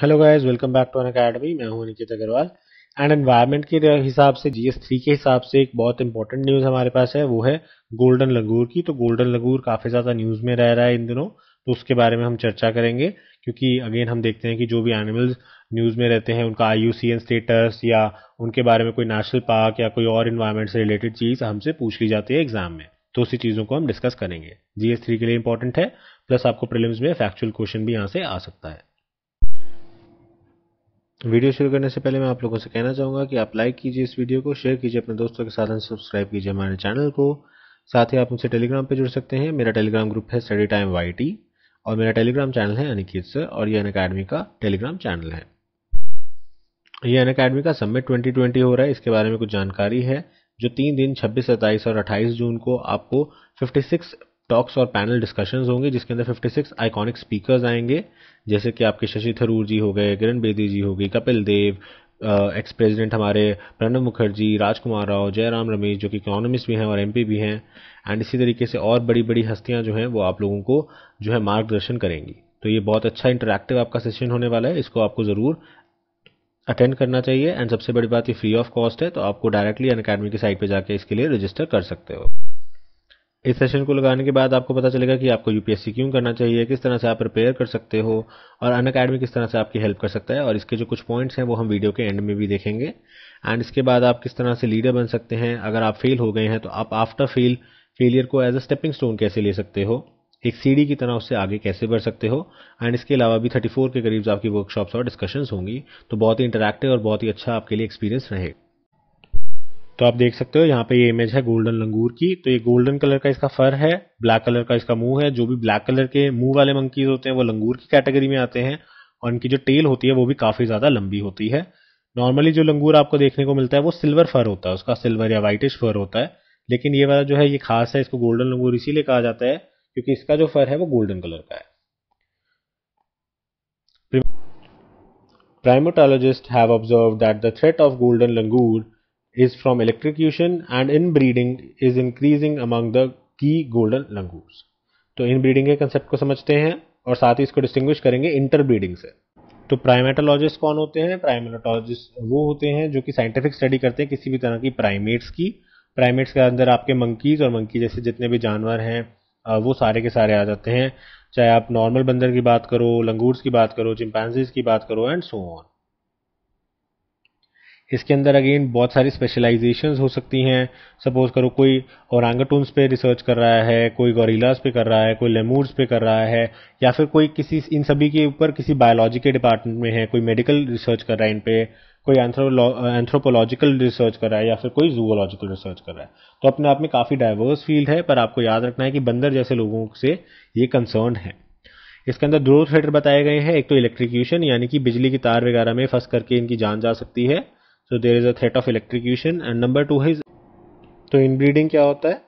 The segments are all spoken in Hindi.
Hello guys welcome back to Unacademy मैं हूं निकित अग्रवाल एंड एनवायरनमेंट के हिसाब से जीएस थ्री के हिसाब से एक बहुत इंपॉर्टेंट न्यूज़ हमारे पास है वो है गोल्डन लंगूर की तो गोल्डन लंगूर काफ़ी ज़्यादा न्यूज़ में रह रहा है इन दिनों तो उसके बारे में हम चर्चा करेंगे क्योंकि अगेन हम देखते हैं कि जो भी एनिमल्स न्यूज़ में रहते हैं उनका आई स्टेटस या उनके बारे में कोई नेशनल पार्क या कोई और इन्वायरमेंट से रिलेटेड चीज़ हमसे पूछ ली जाती है एग्जाम में तो उसी चीज़ों को हम डिस्कस करेंगे जीएस थ्री के लिए इंपॉर्टेंट है प्लस आपको प्रिलिम्स में फैक्चुअल क्वेश्चन भी यहाँ से आ सकता है वीडियो शुरू करने से पहले मैं आप लोगों से कहना चाहूँगा कि आप लाइक कीजिए इस वीडियो को शेयर कीजिए अपने दोस्तों के साथ सब्सक्राइब कीजिए हमारे चैनल को साथ ही आप मुझसे टेलीग्राम पर जुड़ सकते हैं मेरा टेलीग्राम ग्रुप है स्टडी टाइम वाई और मेरा टेलीग्राम चैनल है अनिकित सर और ये अन अकेडमी का टेलीग्राम चैनल है ये अन अकेडमी का सबमिट 2020 हो रहा है इसके बारे में कुछ जानकारी है जो तीन दिन 26, 27 और 28 जून को आपको 56 सिक्स टॉक्स और पैनल डिस्कशंस होंगे जिसके अंदर 56 आइकॉनिक स्पीकर्स आएंगे जैसे कि आपके शशि थरूर जी हो गए किरण बेदी जी हो गई कपिल देव एक्स प्रेसिडेंट हमारे प्रणब मुखर्जी राजकुमार राव जयराम रमेश जो कि इकोनॉमिस्ट भी हैं और एमपी भी हैं एंड इसी तरीके से और बड़ी बड़ी हस्तियां जो हैं वो आप लोगों को जो है मार्गदर्शन करेंगी तो ये बहुत अच्छा इंटरेक्टिव आपका सेशन होने वाला है इसको आपको ज़रूर अटेंड करना चाहिए एंड सबसे बड़ी बात ये फ्री ऑफ कॉस्ट है तो आपको डायरेक्टली अन की साइट पर जाकर इसके लिए रजिस्टर कर सकते हो इस सेशन को लगाने के बाद आपको पता चलेगा कि आपको यूपीएससी क्यों करना चाहिए किस तरह से आप प्रिपेयर कर सकते हो और अन अकेडमी किस तरह से आपकी हेल्प कर सकता है और इसके जो कुछ पॉइंट्स हैं वो हम वीडियो के एंड में भी देखेंगे एंड इसके बाद आप किस तरह से लीडर बन सकते हैं अगर आप फेल हो गए हैं तो आप आफ्टर फेल फेलियर को एज अ स्टेपिंग स्टोन कैसे ले सकते हो एक सीढ़ी की तरह उससे आगे कैसे बढ़ सकते हो एंड इसके अलावा भी 34 के करीब आपकी वर्कशॉप्स और डिस्कशंस होंगी तो बहुत ही इंटरेक्टिव और बहुत ही अच्छा आपके लिए एक्सपीरियंस रहेगा तो आप देख सकते हो यहाँ पे ये इमेज है गोल्डन लंगूर की तो ये गोल्डन कलर का इसका फर है ब्लैक कलर का इसका मुंह है जो भी ब्लैक कलर के मुंह वाले मंकीज होते हैं वो लंगूर की कैटेगरी में आते हैं और इनकी जो टेल होती है वो भी काफी ज्यादा लंबी होती है नॉर्मली जो लंगूर आपको देखने को मिलता है वो सिल्वर फर होता है उसका सिल्वर या व्हाइटिश फर होता है लेकिन ये वाला जो है ये खास है इसको गोल्डन लंगूर इसीलिए कहा जाता है क्योंकि इसका जो फर है वो गोल्डन कलर का है Primatologists have observed that the threat of golden langur is from electrocution and inbreeding is increasing among the key golden langurs. तो इनब्रीडिंग के कंसेप्ट को समझते हैं और साथ ही इसको डिस्टिंग्विश करेंगे इंटरब्रीडिंग से तो प्राइमेटोलॉजिस्ट कौन होते हैं प्राइमेटोलॉजिस्ट वो होते हैं जो कि साइंटिफिक स्टडी करते हैं किसी भी तरह की प्राइमेट्स की प्राइमेट्स के अंदर आपके मंकीज और मंकी जैसे जितने भी जानवर हैं वो सारे के सारे आ जाते हैं चाहे आप नॉर्मल बंदर की बात करो लंगूर्स की बात करो चिंपैंजीज की बात करो एंड सो ऑन इसके अंदर अगेन बहुत सारी स्पेशलाइजेशंस हो सकती हैं सपोज करो कोई औरंगटून्स पे रिसर्च कर रहा है कोई गोरीलास पे कर रहा है कोई लेमूर्स पे कर रहा है या फिर कोई किसी इन सभी के ऊपर किसी बायोलॉजी के डिपार्टमेंट में है कोई मेडिकल रिसर्च कर रहा है इन पे कोई एंथ्रोपोलॉजिकल रिसर्च कर रहा है या फिर कोई जूलॉजिकल रिसर्च कर रहा है तो अपने आप में काफ़ी डाइवर्स फील्ड है पर आपको याद रखना है कि बंदर जैसे लोगों से ये कंसर्न है इसके अंदर दो थ्रेटर बताए गए हैं एक तो इलेक्ट्रिक्यूशन यानी कि बिजली की तार वगैरह में फंस करके इनकी जान जा सकती है so there is a threat of electrocution and number two है तो इनब्रीडिंग क्या होता है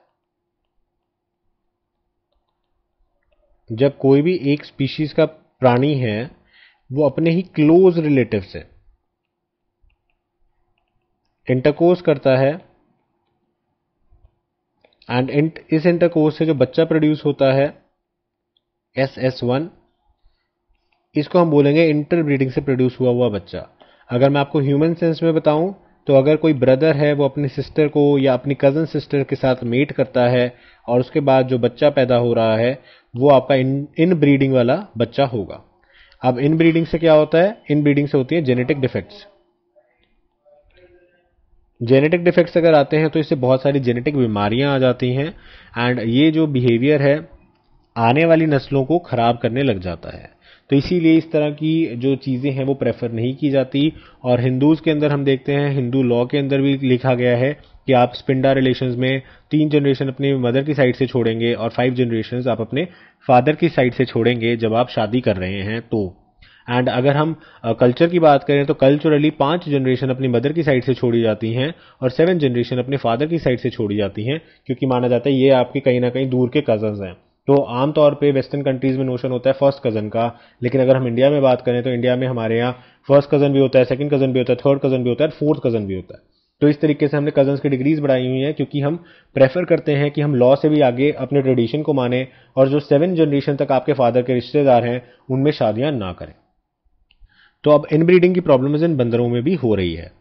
जब कोई भी एक स्पीशीज का प्राणी है वो अपने ही क्लोज रिलेटिव से इंटरकोर्स करता है एंड इस इंटरकोर्स से जो बच्चा प्रोड्यूस होता है एस एस वन इसको हम बोलेंगे इंटरब्रीडिंग से प्रोड्यूस हुआ हुआ बच्चा अगर मैं आपको ह्यूमन सेंस में बताऊं तो अगर कोई ब्रदर है वो अपनी सिस्टर को या अपनी कज़न सिस्टर के साथ मेट करता है और उसके बाद जो बच्चा पैदा हो रहा है वो आपका इन इन ब्रीडिंग वाला बच्चा होगा अब इन ब्रीडिंग से क्या होता है इन ब्रीडिंग से होती है जेनेटिक डिफेक्ट्स जेनेटिक डिफेक्ट्स अगर आते हैं तो इससे बहुत सारी जेनेटिक बीमारियां आ जाती हैं एंड ये जो बिहेवियर है आने वाली नस्लों को खराब करने लग जाता है तो इसीलिए इस तरह की जो चीज़ें हैं वो प्रेफर नहीं की जाती और हिंदूज़ के अंदर हम देखते हैं हिंदू लॉ के अंदर भी लिखा गया है कि आप स्पिंडा रिलेशन में तीन जनरेशन अपने मदर की साइड से छोड़ेंगे और फाइव जनरेशन आप अपने फादर की साइड से छोड़ेंगे जब आप शादी कर रहे हैं तो एंड अगर हम कल्चर की बात करें तो कल्चरली पांच जनरेशन अपनी मदर की साइड से छोड़ी जाती हैं और सेवन जनरेशन अपने फादर की साइड से छोड़ी जाती हैं क्योंकि माना जाता है ये आपके कहीं ना कहीं दूर के कजन्स हैं तो आमतौर पे वेस्टर्न कंट्रीज़ में नोशन होता है फर्स्ट कज़न का लेकिन अगर हम इंडिया में बात करें तो इंडिया में हमारे यहाँ फर्स्ट कज़न भी होता है सेकंड कज़न भी होता है थर्ड कज़न भी होता है फोर्थ कज़न भी होता है तो इस तरीके से हमने कज़न्स की डिग्रीज बढ़ाई हुई है क्योंकि हम प्रेफर करते हैं कि हम लॉ से भी आगे अपने ट्रेडिशन को माने और जो सेवन जनरेशन तक आपके फादर के रिश्तेदार हैं उनमें शादियां ना करें तो अब इनब्रीडिंग की प्रॉब्लम इन बंदरों में भी हो रही है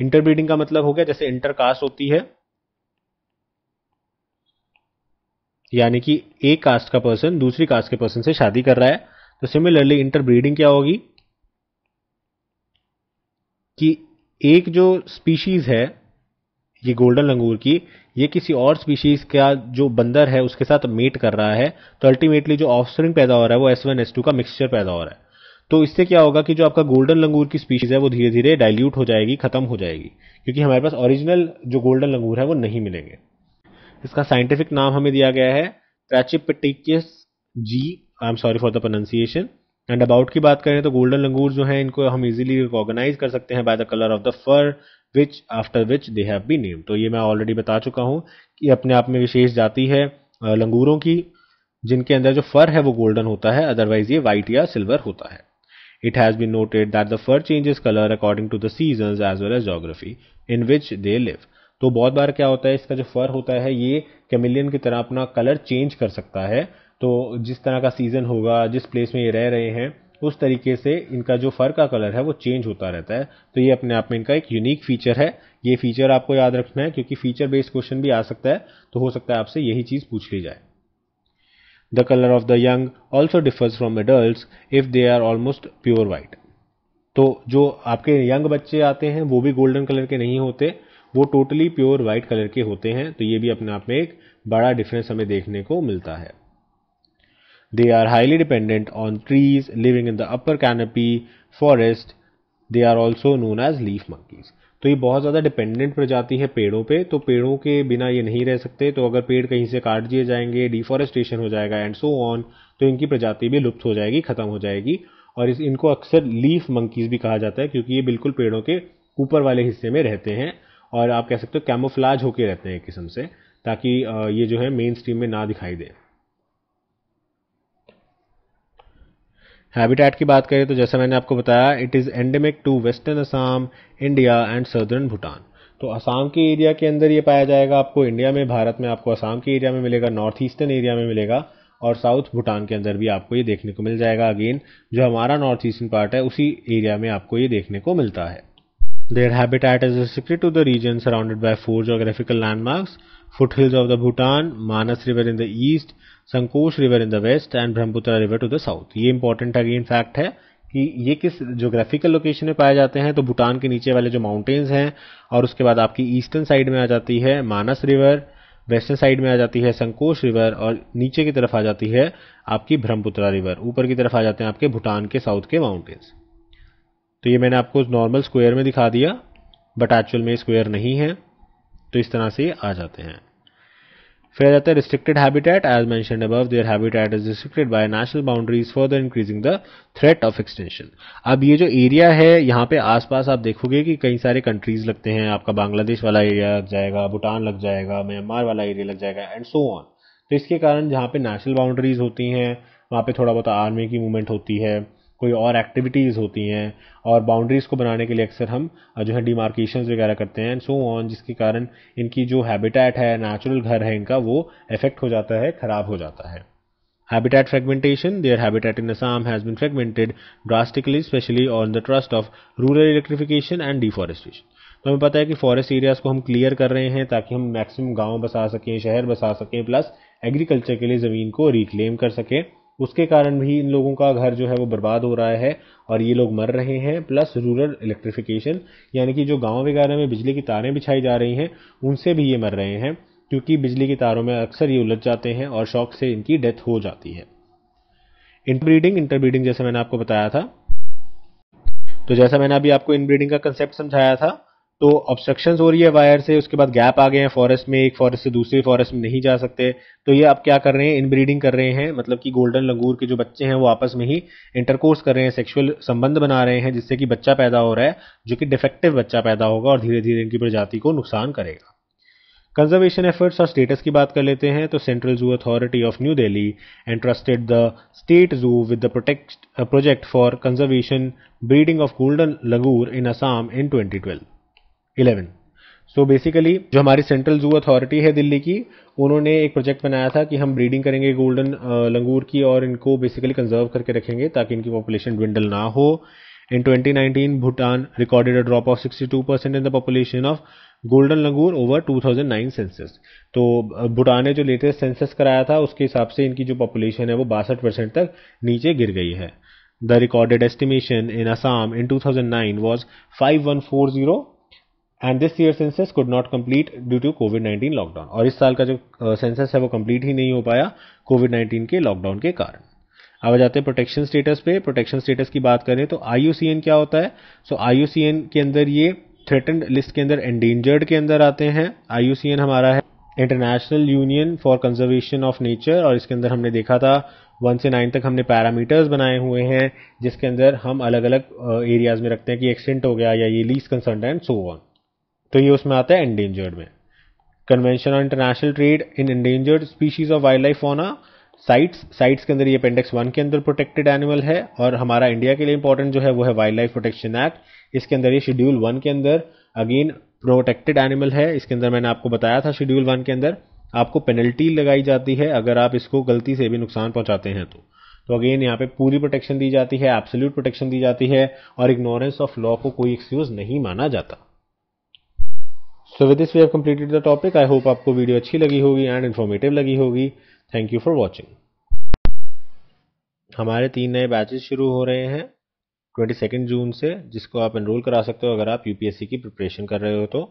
इंटरब्रीडिंग का मतलब हो गया जैसे इंटरकास्ट होती है यानी कि एक कास्ट का पर्सन दूसरी कास्ट के पर्सन से शादी कर रहा है तो सिमिलरली इंटरब्रीडिंग क्या होगी कि एक जो स्पीशीज है ये गोल्डन लंगूर की ये किसी और स्पीशीज का जो बंदर है उसके साथ मेट कर रहा है तो अल्टीमेटली जो ऑफस्प्रिंग पैदा हो रहा है वो एस वन एस टू का मिक्सचर पैदा हो रहा है तो इससे क्या होगा कि जो आपका गोल्डन लंगूर की स्पीशीज है वो धीरे धीरे डाइल्यूट हो जाएगी खत्म हो जाएगी क्योंकि हमारे पास ओरिजिनल जो गोल्डन लंगूर है वो नहीं मिलेंगे इसका साइंटिफिक नाम हमें दिया गया है Trachypithecus geei I am sorry for the pronunciation and about की बात करें तो गोल्डन लंगूर जो है इनको हम इजिली रिकॉर्गनाइज कर सकते हैं by the colour of the fur which after which they have be name तो ये मैं ऑलरेडी बता चुका हूँ कि अपने आप में विशेष जाति है लंगूरों की जिनके अंदर जो फर है वो गोल्डन होता है अदरवाइज ये वाइट या सिल्वर होता है it has been noted that the fur changes colour according to the season as well as geography in which they live तो बहुत बार क्या होता है इसका जो फर होता है ये कैमिलियन की तरह अपना कलर चेंज कर सकता है तो जिस तरह का सीज़न होगा जिस प्लेस में ये रह रहे हैं उस तरीके से इनका जो फर का कलर है वो चेंज होता रहता है तो ये अपने आप में इनका एक यूनिक फीचर है ये फीचर आपको याद रखना है क्योंकि फीचर बेस्ड क्वेश्चन भी आ सकता है तो हो सकता है आपसे यही चीज़ पूछ ली जाए the colour of the young also differs from adult if they are almost pure white तो जो आपके यंग बच्चे आते हैं वो भी गोल्डन कलर के नहीं होते वो टोटली प्योर वाइट कलर के होते हैं तो ये भी अपने आप में एक बड़ा डिफरेंस हमें देखने को मिलता है they are highly dependent on trees living in the upper canopy forest they are also known as leaf monkeys तो ये बहुत ज़्यादा डिपेंडेंट प्रजाति है पेड़ों पे तो पेड़ों के बिना ये नहीं रह सकते तो अगर पेड़ कहीं से काट दिए जाएंगे डिफॉरेस्टेशन हो जाएगा एंड सो ऑन तो इनकी प्रजाति भी लुप्त हो जाएगी ख़त्म हो जाएगी और इस इनको अक्सर लीफ मंकीज़ भी कहा जाता है क्योंकि ये बिल्कुल पेड़ों के ऊपर वाले हिस्से में रहते हैं और आप कह सकते हो कैमोफ्लाज होके रहते हैं एक किस्म से ताकि ये जो है मेन स्ट्रीम में ना दिखाई दे हैबिटेट की बात करें तो जैसा मैंने आपको बताया it is endemic to western Assam India and southern Bhutan तो असम के एरिया के अंदर ये पाया जाएगा आपको इंडिया में भारत में आपको असम के एरिया में मिलेगा नॉर्थ ईस्टर्न एरिया में मिलेगा और साउथ भूटान के अंदर भी आपको ये देखने को मिल जाएगा अगेन जो हमारा नॉर्थ ईस्टर्न पार्ट है उसी एरिया में आपको ये देखने को मिलता है Their habitat is restricted to the region surrounded by four geographical landmarks foothills of the Bhutan, Manas River in the east, Sankosh River in the west, and Brahmaputra River to the south. ये important again fact है कि ये किस जोग्राफिकल लोकेशन में पाए जाते हैं तो भूटान के नीचे वाले जो माउंटेन्स हैं और उसके बाद आपकी ईस्टर्न साइड में आ जाती है मानस रिवर वेस्टर्न साइड में आ जाती है संकोश रिवर और नीचे की तरफ आ जाती है आपकी ब्रह्मपुत्रा रिवर ऊपर की तरफ आ जाते हैं आपके भूटान के साउथ के माउंटेन्स तो ये मैंने आपको नॉर्मल स्क्वायर में दिखा दिया बट एक्चुअल में स्क्वायर नहीं है तो इस तरह से ये आ जाते हैं फिर आ जाता है restricted habitat as mention above their habitat is restricted by national boundaries for the increasing the threat of extension अब ये जो एरिया है यहाँ पे आसपास आप देखोगे कि कई सारे कंट्रीज लगते हैं आपका बांग्लादेश वाला एरिया लग जाएगा भूटान लग जाएगा म्यांमार वाला एरिया लग जाएगा एंड सो ऑन तो इसके कारण जहाँ पे नेशनल बाउंड्रीज होती हैं वहाँ पे थोड़ा बहुत आर्मी की मूवमेंट होती है कोई और एक्टिविटीज़ होती हैं और बाउंड्रीज़ को बनाने के लिए अक्सर हम जो है डिमार्केशन वगैरह करते हैं सो ऑन जिसके कारण इनकी जो हैबिटेट है नेचुरल घर है इनका वो इफेक्ट हो जाता है ख़राब हो जाता है habitat fragmentation their habitat in Assam has been fragmented drastically specially on the thrust of rural electrification and deforestation तो हमें पता है कि फॉरेस्ट एरियाज को हम क्लियर कर रहे हैं ताकि हम मैक्सिमम गांव बसा सकें शहर बसा सकें प्लस एग्रीकल्चर के लिए ज़मीन को रिक्लेम कर सकें उसके कारण भी इन लोगों का घर जो है वो बर्बाद हो रहा है और ये लोग मर रहे हैं प्लस रूरल इलेक्ट्रिफिकेशन यानी कि जो गांव वगैरह में बिजली की तारें बिछाई जा रही हैं उनसे भी ये मर रहे हैं क्योंकि बिजली की तारों में अक्सर ये उलझ जाते हैं और शौक से इनकी डेथ हो जाती है इंटरब्रीडिंग इंटरब्रीडिंग जैसे मैंने आपको बताया था तो जैसा मैंने अभी आपको इनब्रीडिंग का कंसेप्ट समझाया था तो ऑब्स्ट्रक्शन हो रही है वायर से उसके बाद गैप आ गए हैं फॉरेस्ट में एक फॉरेस्ट से दूसरे फॉरेस्ट में नहीं जा सकते तो ये आप क्या कर रहे हैं इनब्रीडिंग कर रहे हैं मतलब कि गोल्डन लंगूर के जो बच्चे हैं वो आपस में ही इंटरकोर्स कर रहे हैं सेक्सुअल संबंध बना रहे हैं जिससे कि बच्चा पैदा हो रहा है जो कि डिफेक्टिव बच्चा पैदा होगा और धीरे धीरे इनकी प्रजाति को नुकसान करेगा कंजर्वेशन एफर्ट्स और स्टेटस की बात कर लेते हैं तो Central Zoo Authority of New Delhi entrusted the state zoo with the protect project for conservation breeding of golden langur in Assam in 2012 eleven so basically जो हमारी सेंट्रल जू अथॉरिटी है दिल्ली की उन्होंने एक प्रोजेक्ट बनाया था कि हम ब्रीडिंग करेंगे गोल्डन लंगूर की और इनको बेसिकली कंजर्व करके रखेंगे ताकि इनकी पॉपुलेशन डिंडल ना हो in 2019 Bhutan recorded a drop of 62 percent in the population of golden langur over 2009 census तो भूटान ने जो लेटेस्ट सेंसस कराया था उसके हिसाब से इनकी जो पॉपुलेशन है वो बासठ परसेंट तक नीचे गिर गई है the recorded estimation in Assam in 2009 was 5140 and this year census could not complete due to COVID nineteen lockdown और इस साल का जो सेंसस है वो कंप्लीट ही नहीं हो पाया कोविड नाइन्टीन के लॉकडाउन के कारण अब जाते हैं प्रोटेक्शन स्टेटस पे प्रोटेक्शन स्टेटस की बात करें तो आई क्या होता है सो so, आई के अंदर ये थ्रेटन लिस्ट के अंदर एंडेंजर्ड के अंदर आते हैं आई हमारा है International Union for Conservation of Nature और इसके अंदर हमने देखा था वन से नाइन तक हमने पैरामीटर्स बनाए हुए हैं जिसके अंदर हम अलग अलग एरियाज में रखते हैं कि एक्सटेंट हो गया या ये least concern and so on तो ये उसमें आता है एंडेंजर्ड में Convention on International Trade in Endangered Species of wildlife on CITES CITES के अंदर ये अपेंडिक्स वन के अंदर प्रोटेक्टेड एनिमल है और हमारा इंडिया के लिए इंपॉर्टेंट जो है वो है वाइल्ड लाइफ प्रोटेक्शन एक्ट इसके अंदर ये शेड्यूल वन के अंदर अगेन प्रोटेक्टेड एनिमल है इसके अंदर मैंने आपको बताया था शेड्यूल वन के अंदर आपको पेनल्टी लगाई जाती है अगर आप इसको गलती से भी नुकसान पहुंचाते हैं तो तो अगेन यहाँ पे पूरी प्रोटेक्शन दी जाती है एब्सोल्यूट प्रोटेक्शन दी जाती है और इग्नोरेंस ऑफ लॉ को कोई एक्सक्यूज नहीं माना जाता so with this we have completed the topic I hope आपको वीडियो अच्छी लगी होगी एंड इन्फॉर्मेटिव लगी होगी थैंक यू फॉर वॉचिंग हमारे तीन नए बैचेज शुरू हो रहे हैं ट्वेंटी सेकेंड जून से जिसको आप एनरोल करा सकते हो अगर आप यूपीएससी की प्रिपरेशन कर रहे हो तो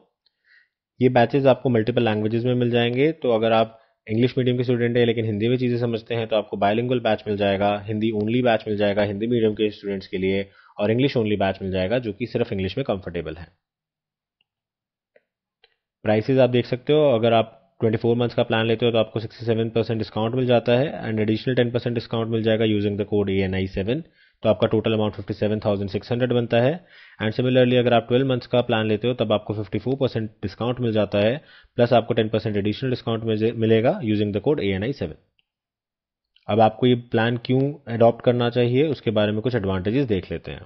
ये बैचेज आपको मल्टीपल लैंग्वेजेस में मिल जाएंगे तो अगर आप इंग्लिश मीडियम के स्टूडेंट है लेकिन हिंदी में चीज़ें समझते हैं तो आपको बायलिंगुअल बैच मिल जाएगा हिंदी ओनली बैच मिल जाएगा हिंदी मीडियम के स्टूडेंट्स के लिए और इंग्लिश ओनली बैच मिल जाएगा जो कि सिर्फ इंग्लिश में कंफर्टेबल है प्राइसेस आप देख सकते हो अगर आप 24 मंथ्स का प्लान लेते हो तो आपको 67 परसेंट डिस्काउंट मिल जाता है एंड एडिशनल 10 परसेंट डिस्काउंट मिल जाएगा using the code A N I seven तो आपका टोटल अमाउंट 57,600 बनता है एंड सिमिलरली अगर आप 12 मंथ्स का प्लान लेते हो तब आपको 54 परसेंट डिस्काउंट मिल जाता है प्लस आपको 10 परसेंट एडिशनल डिस्काउंट मिलेगा using the code A N I seven अब आपको ये प्लान क्यों अडॉप्ट करना चाहिए उसके बारे में कुछ एडवांटेजेस देख लेते हैं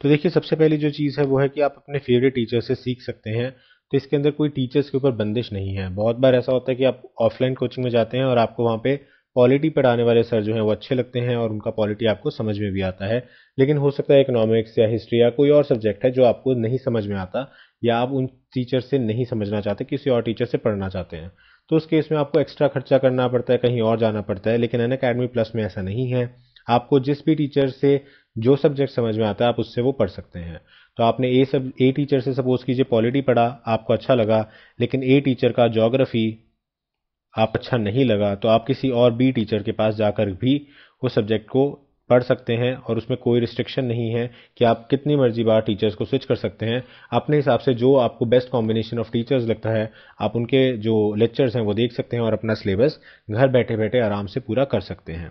तो देखिए सबसे पहली जो चीज़ है वो है कि आप अपने फेवरेट टीचर से सीख सकते हैं तो इसके अंदर कोई टीचर्स के ऊपर बंदिश नहीं है बहुत बार ऐसा होता है कि आप ऑफलाइन कोचिंग में जाते हैं और आपको वहाँ पे पॉलिटी पढ़ाने वाले सर जो हैं वो अच्छे लगते हैं और उनका पॉलिटी आपको समझ में भी आता है लेकिन हो सकता है इकोनॉमिक्स या हिस्ट्री या कोई और सब्जेक्ट है जो आपको नहीं समझ में आता या आप उन टीचर से नहीं समझना चाहते किसी और टीचर से पढ़ना चाहते हैं तो उस केस में आपको एक्स्ट्रा खर्चा करना पड़ता है कहीं और जाना पड़ता है लेकिन अन अकेडमी प्लस में ऐसा नहीं है आपको जिस भी टीचर से जो सब्जेक्ट समझ में आता है आप उससे वो पढ़ सकते हैं तो आपने ए सब ए टीचर से सपोज कीजिए पॉलिटी पढ़ा आपको अच्छा लगा लेकिन ए टीचर का जोग्राफी आप अच्छा नहीं लगा तो आप किसी और बी टीचर के पास जाकर भी उस सब्जेक्ट को पढ़ सकते हैं और उसमें कोई रिस्ट्रिक्शन नहीं है कि आप कितनी मर्जी बार टीचर्स को स्विच कर सकते हैं अपने हिसाब से जो आपको बेस्ट कॉम्बिनेशन ऑफ टीचर्स लगता है आप उनके जो लेक्चर्स हैं वो देख सकते हैं और अपना सिलेबस घर बैठे बैठे आराम से पूरा कर सकते हैं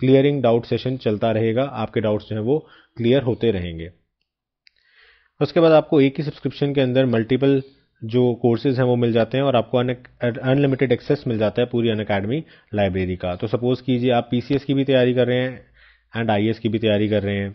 क्लियरिंग डाउट सेशन चलता रहेगा आपके डाउट्स जो हैं वो क्लियर होते रहेंगे उसके बाद आपको एक ही सब्सक्रिप्शन के अंदर मल्टीपल जो कोर्सेज हैं वो मिल जाते हैं और आपको अनलिमिटेड एक्सेस मिल जाता है पूरी अन अकेडमी लाइब्रेरी का तो सपोज़ कीजिए आप पी की भी तैयारी कर रहे हैं एंड आई की भी तैयारी कर रहे हैं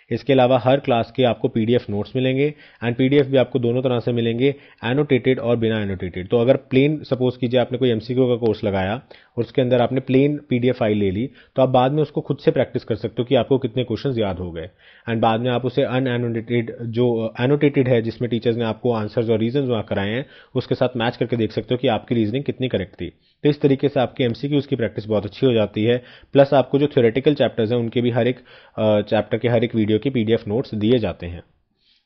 इसके अलावा हर क्लास के आपको पी नोट्स मिलेंगे एंड पी भी आपको दोनों तरह से मिलेंगे एनोटेटेड और बिना एनोटेटेड तो अगर प्लेन सपोज कीजिए आपने कोई एम का कोर्स लगाया और उसके अंदर आपने प्लेन पी फाइल ले ली तो आप बाद में उसको खुद से प्रैक्टिस कर सकते हो कि आपको कितने क्वेश्चन याद हो गए एंड बाद में आप उसे अनएनोटेटेड जो एनोटेटेड है जिसमें टीचर्स ने आपको आंसर्स और रीजन वहाँ कराए हैं उसके साथ मैच करके देख सकते हो कि आपकी रीजनिंग कितनी करेक्ट थी तो इस तरीके से आपके एम की प्रैक्टिस बहुत अच्छी हो जाती है प्लस आपको जो थ्योरेटिकल चैप्टर्स हैं उनके भी हर एक चैप्टर के हर एक वीडियो के पी नोट्स दिए जाते हैं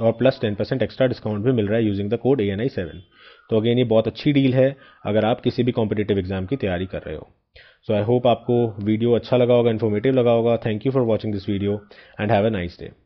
और plus ten percent extra discount भी मिल रहा है using the code A N I seven तो अगेन ये बहुत अच्छी डील है अगर आप किसी भी कॉम्पिटेटिव एग्जाम की तैयारी कर रहे हो सो आई होप आपको वीडियो अच्छा लगा होगा इन्फॉर्मेटिव लगा होगा thank you for watching this video and have a nice day